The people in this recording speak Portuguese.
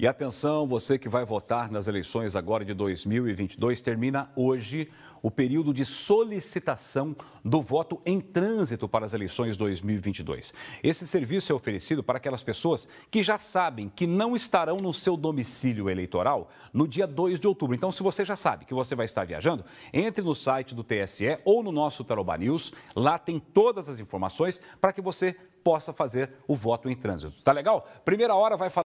E atenção, você que vai votar nas eleições agora de 2022, termina hoje o período de solicitação do voto em trânsito para as eleições 2022. Esse serviço é oferecido para aquelas pessoas que já sabem que não estarão no seu domicílio eleitoral no dia 2 de outubro. Então, se você já sabe que você vai estar viajando, entre no site do TSE ou no nosso Taroba News. Lá tem todas as informações para que você possa fazer o voto em trânsito. Tá legal? Primeira hora vai falar.